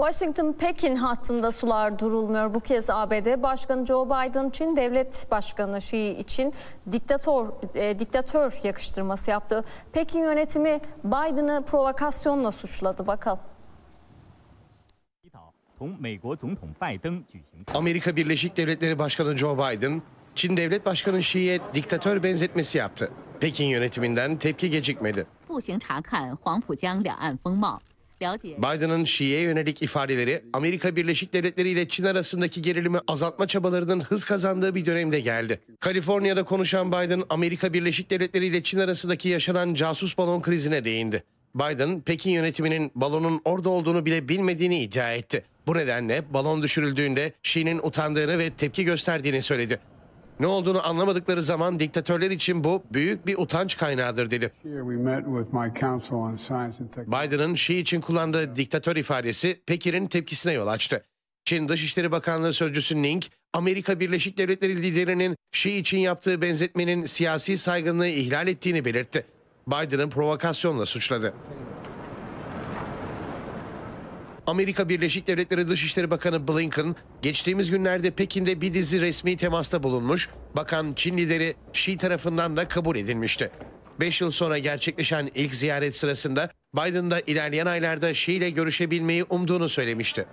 Washington-Pekin hattında sular durulmuyor. Bu kez ABD Başkanı Joe Biden için devlet başkanı Xi için diktatör, e, diktatör yakıştırması yaptı. Pekin yönetimi Biden'ı provokasyonla suçladı. Bakalım. Amerika Birleşik Devletleri Başkanı Joe Biden, Çin Devlet Başkanı Xi'ye diktatör benzetmesi yaptı. Pekin yönetiminden tepki gecikmedi. Biden'ın Şii'ye yönelik ifadeleri Amerika Birleşik Devletleri ile Çin arasındaki gerilimi azaltma çabalarının hız kazandığı bir dönemde geldi. Kaliforniya'da konuşan Biden Amerika Birleşik Devletleri ile Çin arasındaki yaşanan casus balon krizine değindi. Biden, Pekin yönetiminin balonun orada olduğunu bile bilmediğini iddia etti. Bu nedenle balon düşürüldüğünde Şii'nin utandığını ve tepki gösterdiğini söyledi. Ne olduğunu anlamadıkları zaman diktatörler için bu büyük bir utanç kaynağıdır dedi. Biden'ın Şi için kullandığı diktatör ifadesi Peker'in tepkisine yol açtı. Çin Dışişleri Bakanlığı Sözcüsü Ning, Amerika Birleşik Devletleri liderinin Şi için yaptığı benzetmenin siyasi saygınlığı ihlal ettiğini belirtti. Biden'ın provokasyonla suçladı. Amerika Birleşik Devletleri Dışişleri Bakanı Blinken geçtiğimiz günlerde Pekin'de bir dizi resmi temasta bulunmuş. Bakan Çin lideri Xi tarafından da kabul edilmişti. 5 yıl sonra gerçekleşen ilk ziyaret sırasında Biden da ilerleyen aylarda Xi ile görüşebilmeyi umduğunu söylemişti.